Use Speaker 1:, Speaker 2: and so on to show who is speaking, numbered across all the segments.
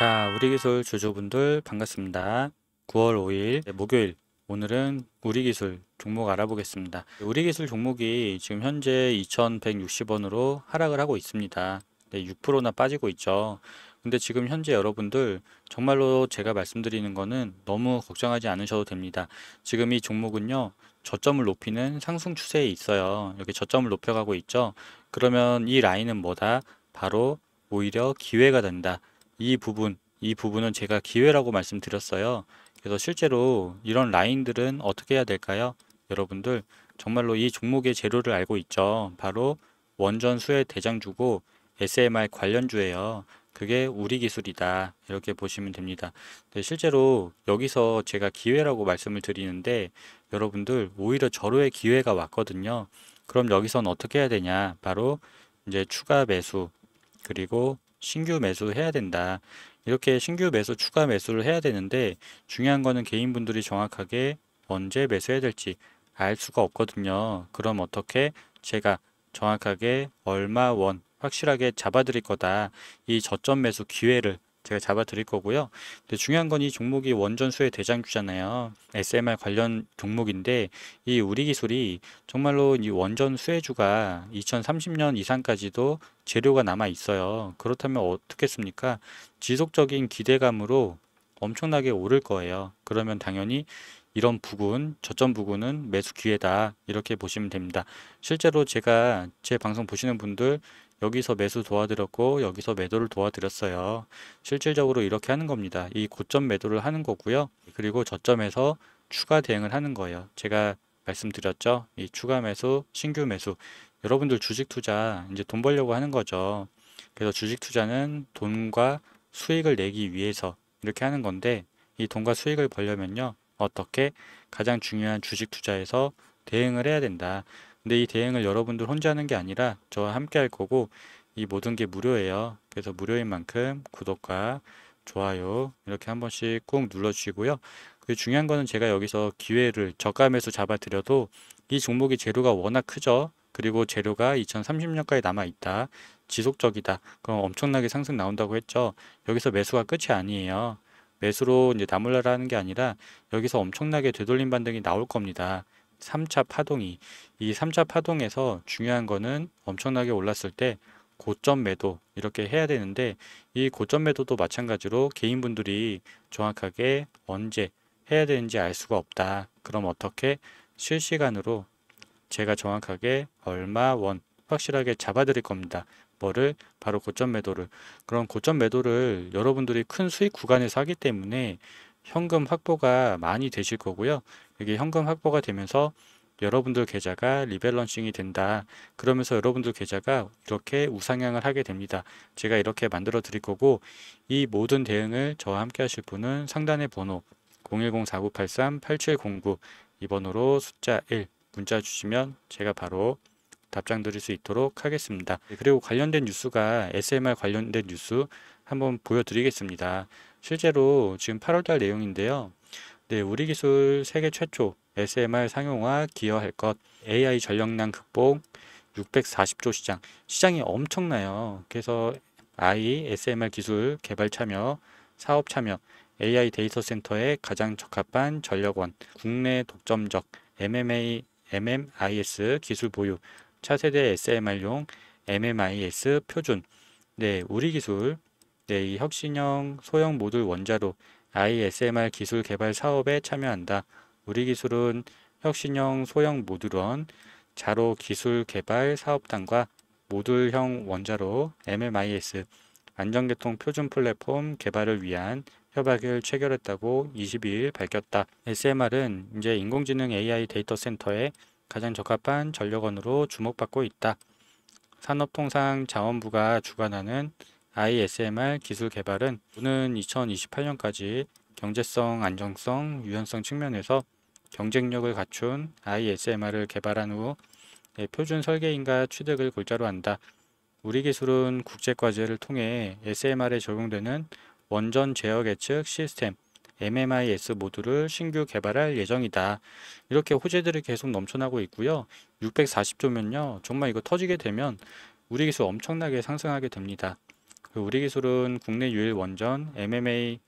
Speaker 1: 자, 우리 기술 주주분들 반갑습니다. 9월 5일 목요일 오늘은 우리 기술 종목 알아보겠습니다. 우리 기술 종목이 지금 현재 2160원으로 하락을 하고 있습니다. 네, 6%나 빠지고 있죠. 근데 지금 현재 여러분들 정말로 제가 말씀드리는 거는 너무 걱정하지 않으셔도 됩니다. 지금 이 종목은요. 저점을 높이는 상승 추세에 있어요. 이렇게 저점을 높여가고 있죠. 그러면 이 라인은 뭐다? 바로 오히려 기회가 된다. 이 부분, 이 부분은 제가 기회라고 말씀드렸어요. 그래서 실제로 이런 라인들은 어떻게 해야 될까요? 여러분들 정말로 이 종목의 재료를 알고 있죠. 바로 원전수의 대장주고 SMR 관련주예요. 그게 우리 기술이다. 이렇게 보시면 됩니다. 실제로 여기서 제가 기회라고 말씀을 드리는데 여러분들 오히려 저로의 기회가 왔거든요. 그럼 여기선 어떻게 해야 되냐? 바로 이제 추가 매수 그리고 신규 매수해야 를 된다. 이렇게 신규 매수, 추가 매수를 해야 되는데 중요한 거는 개인분들이 정확하게 언제 매수해야 될지 알 수가 없거든요. 그럼 어떻게 제가 정확하게 얼마 원 확실하게 잡아드릴 거다. 이 저점 매수 기회를 제가 잡아 드릴 거고요. 근데 중요한 건 이 종목이 원전수의 대장주잖아요. SMR 관련 종목인데 이 우리 기술이 정말로 이 원전 수혜주가 2030년 이상까지도 재료가 남아 있어요. 그렇다면 어떻겠습니까? 지속적인 기대감으로 엄청나게 오를 거예요. 그러면 당연히 이런 부근, 저점 부근은 매수 기회다. 이렇게 보시면 됩니다. 실제로 제가 제 방송 보시는 분들 여기서 매수 도와드렸고 여기서 매도를 도와드렸어요. 실질적으로 이렇게 하는 겁니다. 이 고점 매도를 하는 거고요. 그리고 저점에서 추가 대응을 하는 거예요. 제가 말씀드렸죠. 이 추가 매수, 신규 매수. 여러분들 주식 투자 이제 돈 벌려고 하는 거죠. 그래서 주식 투자는 돈과 수익을 내기 위해서 이렇게 하는 건데 이 돈과 수익을 벌려면요. 어떻게 가장 중요한 주식 투자에서 대응을 해야 된다. 근데 이 대행을 여러분들 혼자 하는 게 아니라 저와 함께 할 거고 이 모든 게 무료예요. 그래서 무료인 만큼 구독과 좋아요 이렇게 한 번씩 꾹 눌러주시고요. 그 중요한 거는 제가 여기서 기회를 저가 매수 잡아드려도 이 종목이 재료가 워낙 크죠. 그리고 재료가 2030년까지 남아있다. 지속적이다. 그럼 엄청나게 상승 나온다고 했죠. 여기서 매수가 끝이 아니에요. 매수로 이제 나몰라라 하는 게 아니라 여기서 엄청나게 되돌림 반등이 나올 겁니다. 3차 파동이 이 3차 파동에서 중요한 거는 엄청나게 올랐을 때 고점 매도 이렇게 해야 되는데 이 고점 매도도 마찬가지로 개인분들이 정확하게 언제 해야 되는지 알 수가 없다. 그럼 어떻게 실시간으로 제가 정확하게 얼마 원 확실하게 잡아드릴 겁니다. 뭐를 바로 고점 매도를 그런 고점 매도를 여러분들이 큰 수익 구간에서 하기 때문에 현금 확보가 많이 되실 거고요. 이게 현금 확보가 되면서 여러분들 계좌가 리밸런싱이 된다. 그러면서 여러분들 계좌가 이렇게 우상향을 하게 됩니다. 제가 이렇게 만들어 드릴 거고 이 모든 대응을 저와 함께 하실 분은 상단의 번호 010-4983-8709 이 번호로 숫자 1 문자 주시면 제가 바로 답장 드릴 수 있도록 하겠습니다. 네, 그리고 관련된 뉴스가 SMR 관련된 뉴스 한번 보여드리겠습니다. 실제로 지금 8월달 내용인데요. 네, 우리 기술 세계 최초 SMR 상용화 기여할 것, AI 전력난 극복 640조 시장. 시장이 엄청나요. 그래서 AI, SMR 기술 개발 참여, 사업 참여, AI 데이터 센터에 가장 적합한 전력원, 국내 독점적 MMA, MMIS 기술 보유, 차세대 SMR용 MMIS 표준, 네, 우리 기술, 네, 이 혁신형 소형 모듈 원자로 ISMR 기술 개발 사업에 참여한다. 우리 기술은 혁신형 소형 모듈원, 자로 기술 개발 사업단과 모듈형 원자로 MMIS 안전계통 표준 플랫폼 개발을 위한 협약을 체결했다고 22일 밝혔다. SMR은 이제 인공지능 AI 데이터 센터에 가장 적합한 전력원으로 주목받고 있다. 산업통상 자원부가 주관하는 ISMR 기술 개발은 우는 2028년까지 경제성, 안정성, 유연성 측면에서 경쟁력을 갖춘 ISMR을 개발한 후 예, 표준 설계인과 취득을 골자로 한다. 우리 기술은 국제과제를 통해 SMR에 적용되는 원전 제어 계측 시스템 MMIS 모듈을 신규 개발할 예정이다. 이렇게 호재들이 계속 넘쳐나고 있고요. 640조면요. 정말 이거 터지게 되면 우리 기술 엄청나게 상승하게 됩니다. 그 우리 기술은 국내 유일 원전 MMA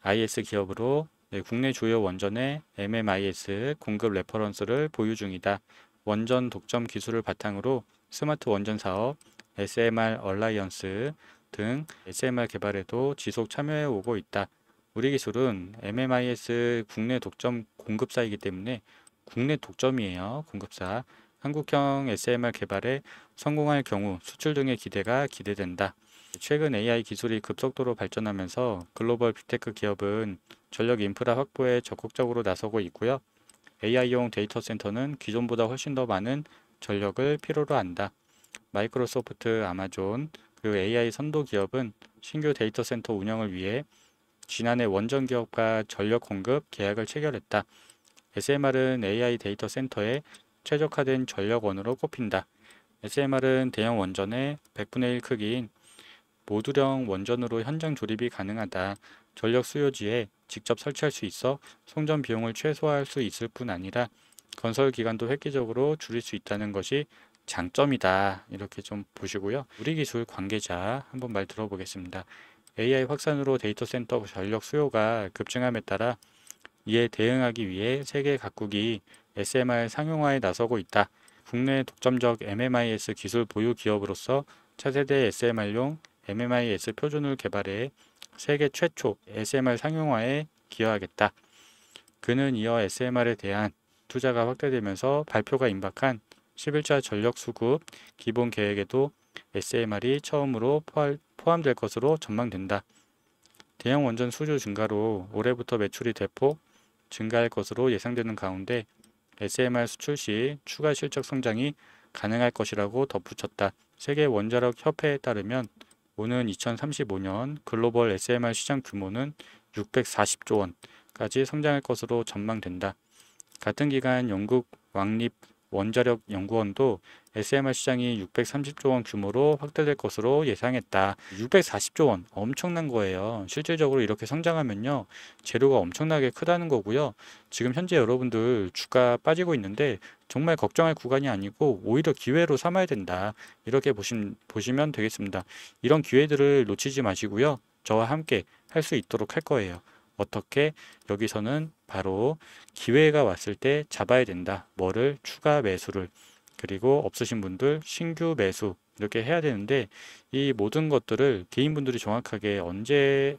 Speaker 1: IS 기업으로 네, 국내 주요 원전의 MMIS 공급 레퍼런스를 보유 중이다. 원전 독점 기술을 바탕으로 스마트 원전 사업, SMR 얼라이언스 등 SMR 개발에도 지속 참여해 오고 있다. 우리 기술은 MMIS 국내 독점 공급사이기 때문에 국내 독점이에요. 공급사. 한국형 SMR 개발에 성공할 경우 수출 등의 기대가 기대된다. 최근 AI 기술이 급속도로 발전하면서 글로벌 빅테크 기업은 전력 인프라 확보에 적극적으로 나서고 있고요. AI용 데이터 센터는 기존보다 훨씬 더 많은 전력을 필요로 한다. 마이크로소프트, 아마존, 그리고 AI 선도 기업은 신규 데이터 센터 운영을 위해 지난해 원전 기업과 전력 공급 계약을 체결했다. SMR은 AI 데이터 센터에 최적화된 전력원으로 꼽힌다. SMR은 대형 원전의 100분의 1 크기인 모두령 원전으로 현장 조립이 가능하다. 전력 수요지에 직접 설치할 수 있어 송전 비용을 최소화할 수 있을 뿐 아니라 건설 기간도 획기적으로 줄일 수 있다는 것이 장점이다. 이렇게 좀 보시고요. 우리 기술 관계자 한번 말 들어보겠습니다. AI 확산으로 데이터 센터 전력 수요가 급증함에 따라 이에 대응하기 위해 세계 각국이 SMR 상용화에 나서고 있다. 국내 독점적 MMIS 기술 보유 기업으로서 차세대 SMR용 MMIS 표준을 개발해 세계 최초 SMR 상용화에 기여하겠다. 그는 이어 SMR에 대한 투자가 확대되면서 발표가 임박한 11차 전력 수급 기본 계획에도 SMR이 처음으로 포함될 것으로 전망된다. 대형 원전 수주 증가로 올해부터 매출이 대폭 증가할 것으로 예상되는 가운데 SMR 수출 시 추가 실적 성장이 가능할 것이라고 덧붙였다. 세계 원자력 협회에 따르면 오는 2035년 글로벌 SMR 시장 규모는 640조 원까지 성장할 것으로 전망된다. 같은 기간 영국 왕립 원자력 연구원도 SMR 시장이 630조 원 규모로 확대될 것으로 예상했다. 640조 원 엄청난 거예요. 실질적으로 이렇게 성장하면요. 재료가 엄청나게 크다는 거고요. 지금 현재 여러분들 주가 빠지고 있는데 정말 걱정할 구간이 아니고 오히려 기회로 삼아야 된다. 이렇게 보시, 보시면 되겠습니다. 이런 기회들을 놓치지 마시고요. 저와 함께 할 수 있도록 할 거예요. 어떻게 여기서는 바로 기회가 왔을 때 잡아야 된다. 뭐를 추가 매수를 그리고 없으신 분들 신규 매수 이렇게 해야 되는데 이 모든 것들을 개인분들이 정확하게 언제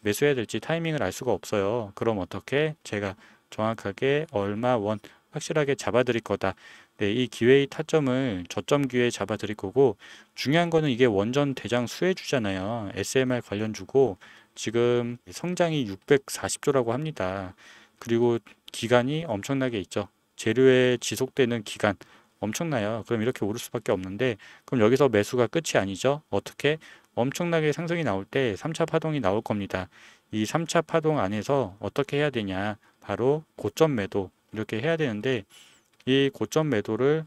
Speaker 1: 매수해야 될지 타이밍을 알 수가 없어요. 그럼 어떻게 제가 정확하게 얼마 원 확실하게 잡아드릴 거다. 네, 이 기회의 타점을 저점 기회에 잡아드릴 거고 중요한 거는 이게 원전 대장 수혜주잖아요. SMR 관련주고 지금 성장이 640조라고 합니다. 그리고 기간이 엄청나게 있죠. 재료에 지속되는 기간 엄청나요. 그럼 이렇게 오를 수밖에 없는데 그럼 여기서 매수가 끝이 아니죠. 어떻게 엄청나게 상승이 나올 때 3차 파동이 나올 겁니다. 이 3차 파동 안에서 어떻게 해야 되냐. 바로 고점 매도 이렇게 해야 되는데 이 고점 매도를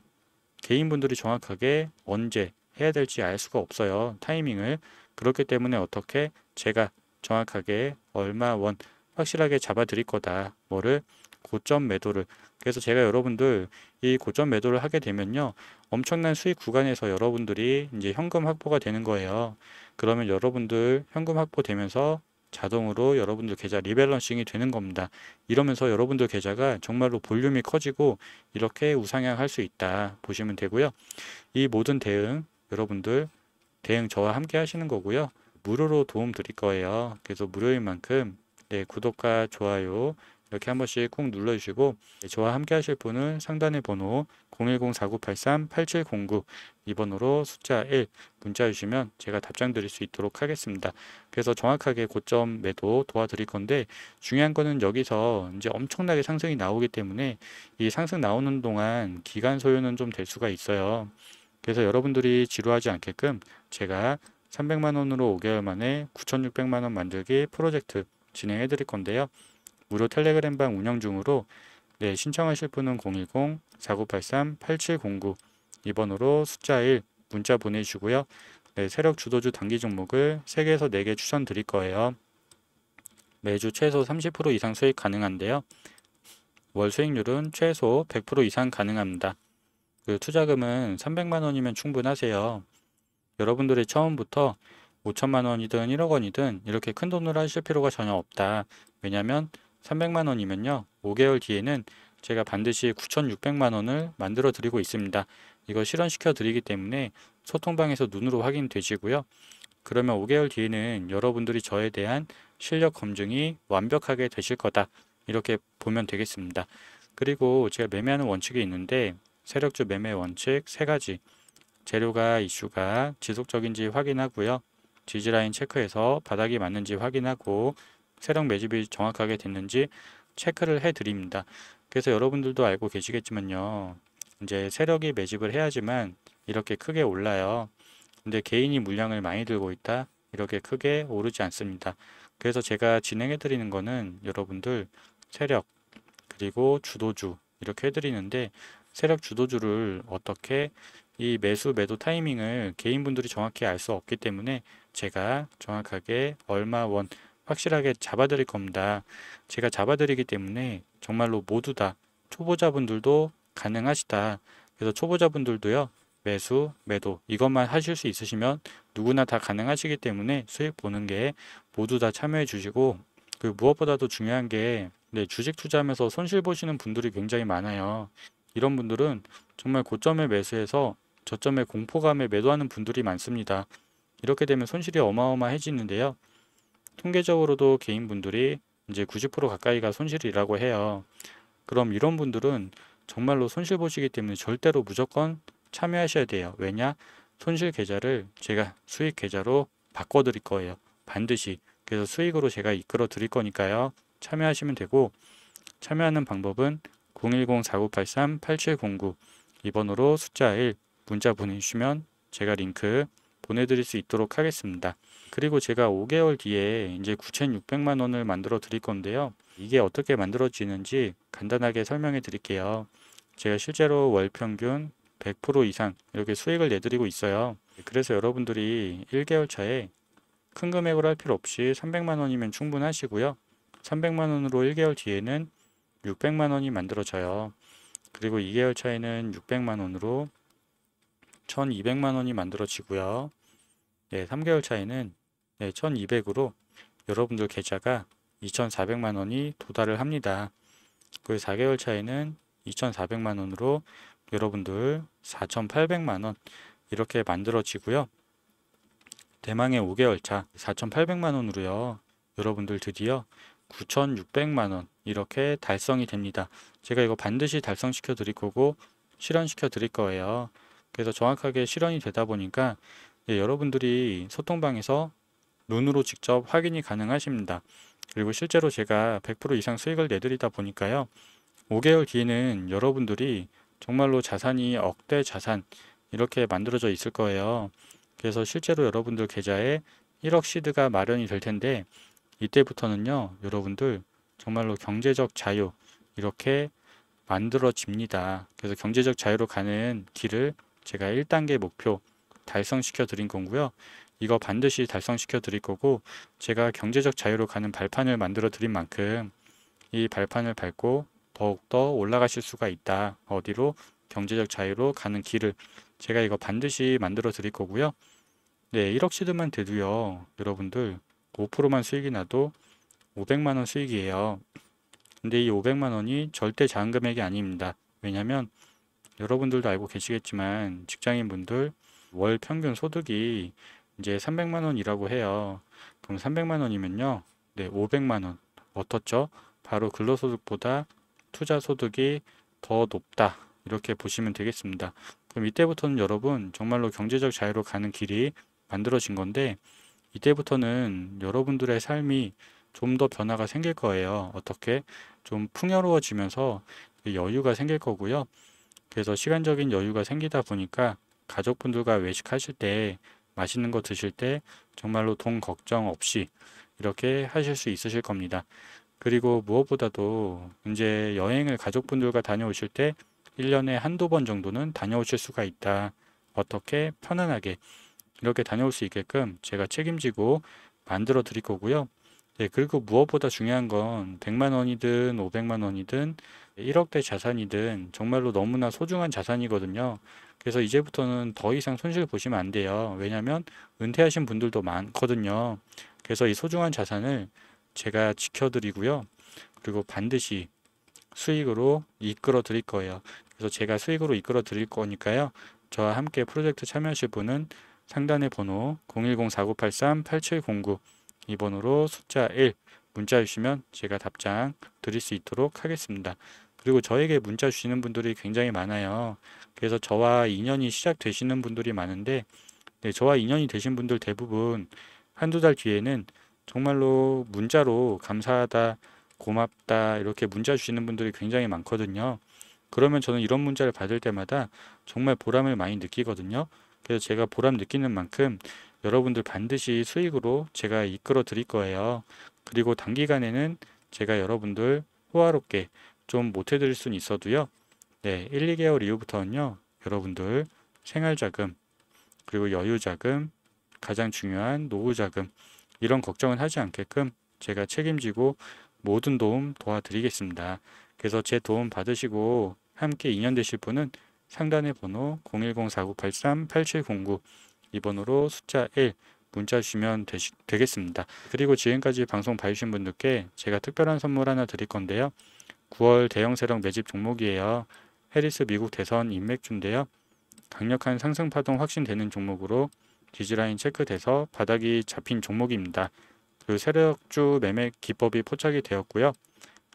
Speaker 1: 개인분들이 정확하게 언제 해야 될지 알 수가 없어요. 타이밍을. 그렇기 때문에 어떻게 제가 정확하게 얼마 원 확실하게 잡아 드릴 거다. 뭐를 고점 매도를 그래서 제가 여러분들 이 고점 매도를 하게 되면요 엄청난 수익 구간에서 여러분들이 이제 현금 확보가 되는 거예요 그러면 여러분들 현금 확보되면서 자동으로 여러분들 계좌 리밸런싱이 되는 겁니다 이러면서 여러분들 계좌가 정말로 볼륨이 커지고 이렇게 우상향할 수 있다 보시면 되고요 이 모든 대응 여러분들 대응 저와 함께 하시는 거고요 무료로 도움 드릴 거예요. 그래서 무료인 만큼 네, 구독과 좋아요 이렇게 한 번씩 꾹 눌러주시고 네, 저와 함께 하실 분은 상단의 번호 010-4983-8709 이 번호로 숫자 1 문자 주시면 제가 답장 드릴 수 있도록 하겠습니다. 그래서 정확하게 고점 매도 도와드릴 건데 중요한 거는 여기서 이제 엄청나게 상승이 나오기 때문에 이 상승 나오는 동안 기간 소요는 좀 될 수가 있어요. 그래서 여러분들이 지루하지 않게끔 제가 300만 원으로 5개월 만에 9,600만 원 만들기 프로젝트 진행해 드릴 건데요. 무료 텔레그램 방 운영 중으로 네, 신청하실 분은 010-4983-8709 2번으로 숫자 1 문자 보내주고요. 네, 세력 주도주 단기 종목을 3개에서 4개 추천 드릴 거예요. 매주 최소 30% 이상 수익 가능한데요. 월 수익률은 최소 100% 이상 가능합니다. 그 투자금은 300만 원이면 충분하세요. 여러분들이 처음부터 5천만 원이든 1억 원이든 이렇게 큰 돈을 하실 필요가 전혀 없다. 왜냐하면 300만 원이면요. 5개월 뒤에는 제가 반드시 9,600만 원을 만들어 드리고 있습니다. 이거 실현시켜 드리기 때문에 소통방에서 눈으로 확인되시고요. 그러면 5개월 뒤에는 여러분들이 저에 대한 실력 검증이 완벽하게 되실 거다. 이렇게 보면 되겠습니다. 그리고 제가 매매하는 원칙이 있는데 세력주 매매 원칙 세가지 재료가 이슈가 지속적인지 확인하고요. 지지라인 체크해서 바닥이 맞는지 확인하고 세력 매집이 정확하게 됐는지 체크를 해드립니다. 그래서 여러분들도 알고 계시겠지만요. 이제 세력이 매집을 해야지만 이렇게 크게 올라요. 근데 개인이 물량을 많이 들고 있다. 이렇게 크게 오르지 않습니다. 그래서 제가 진행해 드리는 거는 여러분들 세력 그리고 주도주 이렇게 해드리는데 세력 주도주를 어떻게 이 매수 매도 타이밍을 개인분들이 정확히 알 수 없기 때문에 제가 정확하게 얼마 원 확실하게 잡아드릴 겁니다. 제가 잡아드리기 때문에 정말로 모두 다 초보자분들도 가능하시다. 그래서 초보자분들도요. 매수, 매도 이것만 하실 수 있으시면 누구나 다 가능하시기 때문에 수익 보는 게 모두 다 참여해 주시고 그 무엇보다도 중요한 게 네, 주식 투자하면서 손실 보시는 분들이 굉장히 많아요. 이런 분들은 정말 고점에 매수해서 저점에 공포감에 매도하는 분들이 많습니다. 이렇게 되면 손실이 어마어마해지는데요. 통계적으로도 개인분들이 이제 90% 가까이가 손실이라고 해요. 그럼 이런 분들은 정말로 손실 보시기 때문에 절대로 무조건 참여하셔야 돼요. 왜냐? 손실 계좌를 제가 수익 계좌로 바꿔 드릴 거예요. 반드시. 그래서 수익으로 제가 이끌어 드릴 거니까요. 참여하시면 되고 참여하는 방법은 010-4983-8709이번호로 숫자 1 문자 보내주시면 제가 링크 보내드릴 수 있도록 하겠습니다. 그리고 제가 5개월 뒤에 이제 9,600만 원을 만들어 드릴 건데요. 이게 어떻게 만들어지는지 간단하게 설명해 드릴게요. 제가 실제로 월 평균 100% 이상 이렇게 수익을 내드리고 있어요. 그래서 여러분들이 1개월 차에 큰 금액으로 할 필요 없이 300만 원이면 충분하시고요. 300만 원으로 1개월 뒤에는 600만 원이 만들어져요. 그리고 2개월 차에는 600만 원으로 1,200만 원이 만들어지고요. 네, 예, 3개월 차에는 네, 예, 1,200으로 여러분들 계좌가 2,400만 원이 도달을 합니다. 그 4개월 차에는 2,400만 원으로 여러분들 4,800만 원 이렇게 만들어지고요. 대망의 5개월 차 4,800만 원으로요. 여러분들 드디어 9,600만 원 이렇게 달성이 됩니다. 제가 이거 반드시 달성시켜 드릴 거고 실현시켜 드릴 거예요. 그래서 정확하게 실현이 되다 보니까 예, 여러분들이 소통방에서 눈으로 직접 확인이 가능하십니다. 그리고 실제로 제가 100% 이상 수익을 내드리다 보니까요. 5개월 뒤에는 여러분들이 정말로 자산이 억대 자산 이렇게 만들어져 있을 거예요. 그래서 실제로 여러분들 계좌에 1억 시드가 마련이 될 텐데 이때부터는요. 여러분들 정말로 경제적 자유 이렇게 만들어집니다. 그래서 경제적 자유로 가는 길을 제가 1단계 목표 달성시켜 드린 거고요 이거 반드시 달성시켜 드릴 거고 제가 경제적 자유로 가는 발판을 만들어 드린 만큼 이 발판을 밟고 더욱더 올라가실 수가 있다. 어디로 경제적 자유로 가는 길을 제가 이거 반드시 만들어 드릴 거고요. 네, 1억 시드만 돼도요. 여러분들 5%만 수익이 나도 500만 원 수익이에요. 근데 이 500만 원이 절대 자은 금액이 아닙니다. 왜냐면 하 여러분들도 알고 계시겠지만 직장인분들 월 평균 소득이 이제 300만 원이라고 해요. 그럼 300만 원이면요. 네, 500만 원. 어떻죠? 바로 근로소득보다 투자소득이 더 높다. 이렇게 보시면 되겠습니다. 그럼 이때부터는 여러분 정말로 경제적 자유로 가는 길이 만들어진 건데 이때부터는 여러분들의 삶이 좀 더 변화가 생길 거예요. 어떻게? 좀 풍요로워지면서 여유가 생길 거고요. 그래서 시간적인 여유가 생기다 보니까 가족분들과 외식하실 때 맛있는 거 드실 때 정말로 돈 걱정 없이 이렇게 하실 수 있으실 겁니다. 그리고 무엇보다도 이제 여행을 가족분들과 다녀오실 때 1년에 한두 번 정도는 다녀오실 수가 있다. 어떻게 편안하게 이렇게 다녀올 수 있게끔 제가 책임지고 만들어 드릴 거고요. 예, 그리고 무엇보다 중요한 건 100만 원이든 500만 원이든 1억대 자산이든 정말로 너무나 소중한 자산이거든요. 그래서 이제부터는 더 이상 손실 보시면 안 돼요. 왜냐하면 은퇴하신 분들도 많거든요. 그래서 이 소중한 자산을 제가 지켜드리고요. 그리고 반드시 수익으로 이끌어 드릴 거예요. 그래서 제가 수익으로 이끌어 드릴 거니까요. 저와 함께 프로젝트 참여하실 분은 상단의 번호 010-4983-8709 2번으로 숫자 1 문자 주시면 제가 답장 드릴 수 있도록 하겠습니다. 그리고 저에게 문자 주시는 분들이 굉장히 많아요. 그래서 저와 인연이 시작되시는 분들이 많은데 네, 저와 인연이 되신 분들 대부분 한두 달 뒤에는 정말로 문자로 감사하다, 고맙다 이렇게 문자 주시는 분들이 굉장히 많거든요. 그러면 저는 이런 문자를 받을 때마다 정말 보람을 많이 느끼거든요. 그래서 제가 보람 느끼는 만큼 여러분들 반드시 수익으로 제가 이끌어 드릴 거예요. 그리고 단기간에는 제가 여러분들 호화롭게 좀 못해 드릴 수는 있어도요. 네, 1, 2개월 이후부터는요. 여러분들 생활자금 그리고 여유자금 가장 중요한 노후자금 이런 걱정은 하지 않게끔 제가 책임지고 모든 도움 도와드리겠습니다. 그래서 제 도움 받으시고 함께 인연 되실 분은 상단의 번호 010-4983-8709 2번으로 숫자 1 문자 주시면 되시, 되겠습니다. 그리고 지금까지 방송 봐주신 분들께 제가 특별한 선물 하나 드릴 건데요. 9월 대형 세력 매집 종목이에요. 해리스 미국 대선 인맥주인데요. 강력한 상승 파동 확신되는 종목으로 지지라인 체크돼서 바닥이 잡힌 종목입니다. 그 세력주 매매 기법이 포착이 되었고요.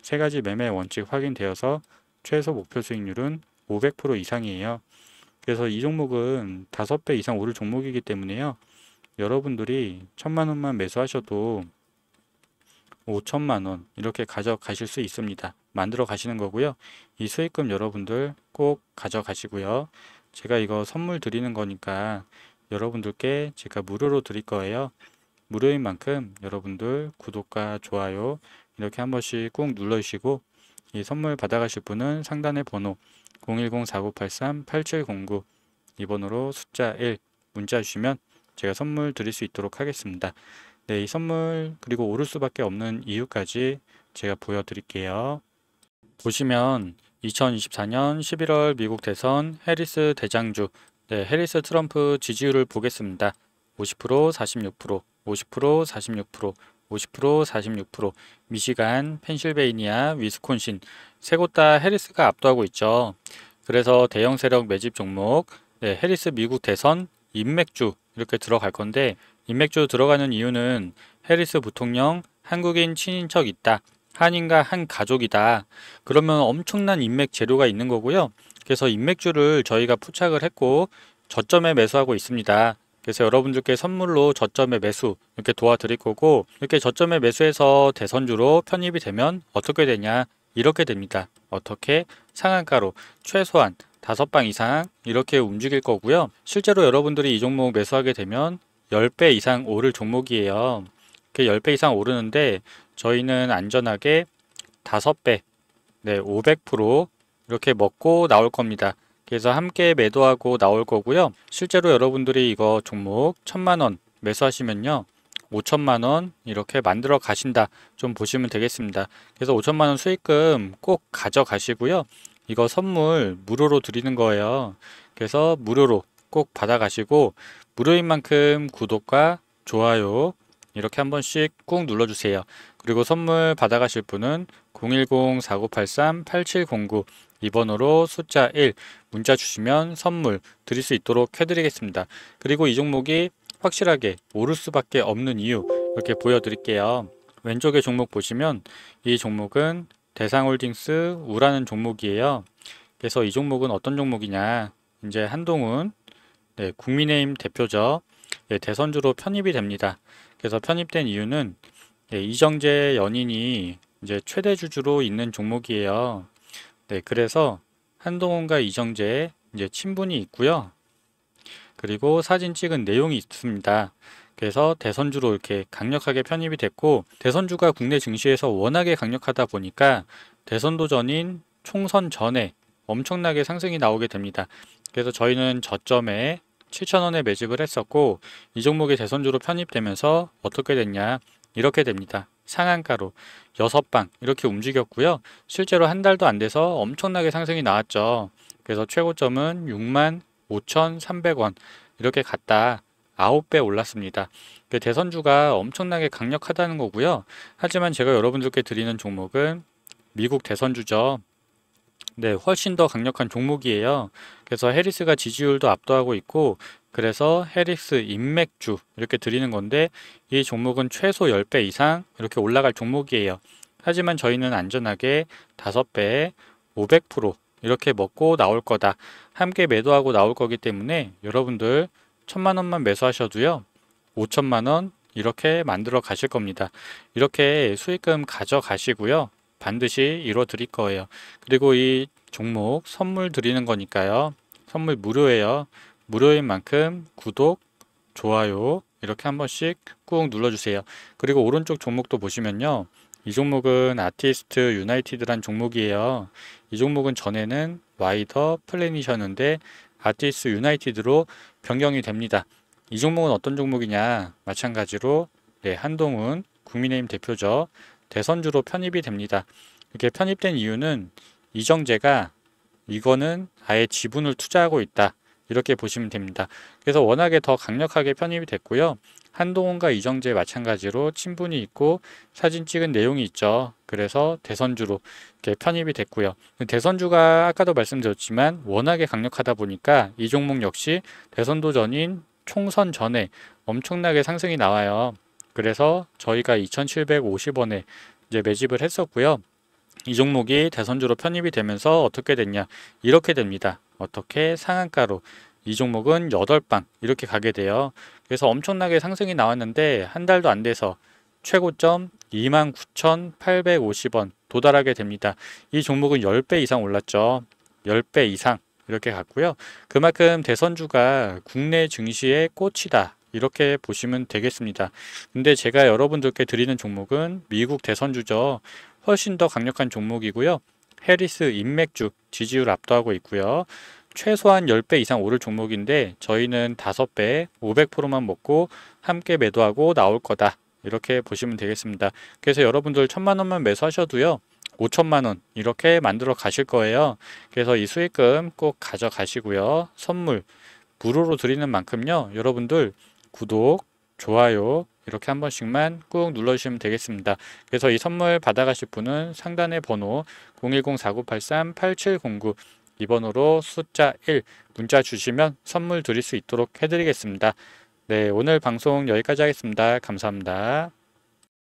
Speaker 1: 세 가지 매매 원칙 확인되어서 최소 목표 수익률은 500% 이상이에요. 그래서 이 종목은 5배 이상 오를 종목이기 때문에요. 여러분들이 천만 원만 매수하셔도 5천만 원 이렇게 가져가실 수 있습니다. 만들어 가시는 거고요. 이 수익금 여러분들 꼭 가져가시고요. 제가 이거 선물 드리는 거니까 여러분들께 제가 무료로 드릴 거예요. 무료인 만큼 여러분들 구독과 좋아요 이렇게 한 번씩 꾹 눌러주시고 이 선물 받아가실 분은 상단의 번호 010-4983-8709 이 번호로 숫자 1 문자 주시면 제가 선물 드릴 수 있도록 하겠습니다. 네, 이 선물 그리고 오를 수밖에 없는 이유까지 제가 보여드릴게요. 보시면 2024년 11월 미국 대선 해리스 대장주 네, 해리스 트럼프 지지율을 보겠습니다. 50%, 46%, 50%, 46%, 50%, 46%, 미시간, 펜실베이니아, 위스콘신 세 곳다 해리스가 압도하고 있죠. 그래서 대형 세력 매집 종목, 네, 해리스 미국 대선, 인맥주 이렇게 들어갈 건데 인맥주 들어가는 이유는 해리스 부통령 한국인 친인척 있다. 한인과 한 가족이다. 그러면 엄청난 인맥 재료가 있는 거고요. 그래서 인맥주를 저희가 포착을 했고 저점에 매수하고 있습니다. 그래서 여러분들께 선물로 저점에 매수 이렇게 도와드릴 거고 이렇게 저점에매수해서 대선주로 편입이 되면 어떻게 되냐 이렇게 됩니다. 어떻게 상한가로 최소한 다섯 방 이상 이렇게 움직일 거고요. 실제로 여러분들이 이 종목 매수하게 되면 10배 이상 오를 종목이에요. 그 10배 이상 오르는데 저희는 안전하게 5배, 네, 500% 이렇게 먹고 나올 겁니다. 그래서 함께 매도하고 나올 거고요. 실제로 여러분들이 이거 종목 천만원 매수하시면요. 5천만 원 이렇게 만들어 가신다 좀 보시면 되겠습니다. 그래서 5천만 원 수익금 꼭 가져가시고요. 이거 선물 무료로 드리는 거예요. 그래서 무료로 꼭 받아가시고 무료인 만큼 구독과 좋아요 이렇게 한 번씩 꾹 눌러주세요. 그리고 선물 받아가실 분은 010-4983-8709 2번으로 숫자 1 문자 주시면 선물 드릴 수 있도록 해드리겠습니다. 그리고 이 종목이 확실하게 오를 수밖에 없는 이유 이렇게 보여드릴게요. 왼쪽에 종목 보시면 이 종목은 대상홀딩스 우라는 종목이에요. 그래서 이 종목은 어떤 종목이냐 이제 한동훈 네, 국민의힘 대표죠. 네, 대선주로 편입이 됩니다. 그래서 편입된 이유는 네, 이정재 연인이 이제 최대 주주로 있는 종목이에요. 네, 그래서 한동훈과 이정재의 이제 친분이 있고요. 그리고 사진 찍은 내용이 있습니다. 그래서 대선주로 이렇게 강력하게 편입이 됐고 대선주가 국내 증시에서 워낙에 강력하다 보니까 대선도 전인 총선 전에 엄청나게 상승이 나오게 됩니다. 그래서 저희는 저점에 7,000원에 매집을 했었고 이 종목이 대선주로 편입되면서 어떻게 됐냐 이렇게 됩니다. 상한가로 6방 이렇게 움직였고요. 실제로 한 달도 안 돼서 엄청나게 상승이 나왔죠. 그래서 최고점은 6만 5,300원 이렇게 갔다 9배 올랐습니다. 그 대선주가 엄청나게 강력하다는 거고요. 하지만 제가 여러분들께 드리는 종목은 미국 대선주죠. 네, 훨씬 더 강력한 종목이에요. 그래서 해리스가 지지율도 압도하고 있고 그래서 헤릭스 인맥주 이렇게 드리는 건데 이 종목은 최소 10배 이상 이렇게 올라갈 종목이에요. 하지만 저희는 안전하게 5배, 500% 이렇게 먹고 나올 거다. 함께 매도하고 나올 거기 때문에 여러분들 천만 원만 매수하셔도요. 5천만 원 이렇게 만들어 가실 겁니다. 이렇게 수익금 가져가시고요. 반드시 이뤄 드릴 거예요. 그리고 이 종목 선물 드리는 거니까요. 선물 무료예요. 무료인 만큼 구독, 좋아요 이렇게 한 번씩 꾹 눌러주세요. 그리고 오른쪽 종목도 보시면요. 이 종목은 아티스트 유나이티드란 종목이에요. 이 종목은 전에는 와이더 플래닛이었는데 아티스트 유나이티드로 변경이 됩니다. 이 종목은 어떤 종목이냐? 마찬가지로 네, 한동훈 국민의힘 대표죠. 대선주로 편입이 됩니다. 이렇게 편입된 이유는 이정재가 이거는 아예 지분을 투자하고 있다. 이렇게 보시면 됩니다. 그래서 워낙에 더 강력하게 편입이 됐고요. 한동훈과 이정재 마찬가지로 친분이 있고 사진 찍은 내용이 있죠. 그래서 대선주로 이렇게 편입이 됐고요. 대선주가 아까도 말씀드렸지만 워낙에 강력하다 보니까 이 종목 역시 대선 도전인 총선 전에 엄청나게 상승이 나와요. 그래서 저희가 2750원에 이제 매집을 했었고요. 이 종목이 대선주로 편입이 되면서 어떻게 됐냐 이렇게 됩니다. 어떻게 상한가로 이 종목은 8방 이렇게 가게 돼요. 그래서 엄청나게 상승이 나왔는데 한 달도 안 돼서 최고점 29,850원 도달하게 됩니다. 이 종목은 10배 이상 올랐죠. 10배 이상 이렇게 갔고요. 그만큼 대선주가 국내 증시의 꽃이다. 이렇게 보시면 되겠습니다. 근데 제가 여러분들께 드리는 종목은 미국 대선주죠. 훨씬 더 강력한 종목이고요. 해리스 인맥주 지지율 압도하고 있고요. 최소한 10배 이상 오를 종목인데 저희는 5배 500%만 먹고 함께 매도하고 나올 거다. 이렇게 보시면 되겠습니다. 그래서 여러분들 천만 원만 매수하셔도요. 5천만 원 이렇게 만들어 가실 거예요. 그래서 이 수익금 꼭 가져가시고요. 선물 무료로 드리는 만큼요. 여러분들 구독, 좋아요, 이렇게 한 번씩만 꾹 눌러주시면 되겠습니다. 그래서 이 선물 받아가실 분은 상단의 번호 010-4983-8709 이 번호로 숫자 1 문자 주시면 선물 드릴 수 있도록 해드리겠습니다. 네, 오늘 방송 여기까지 하겠습니다. 감사합니다.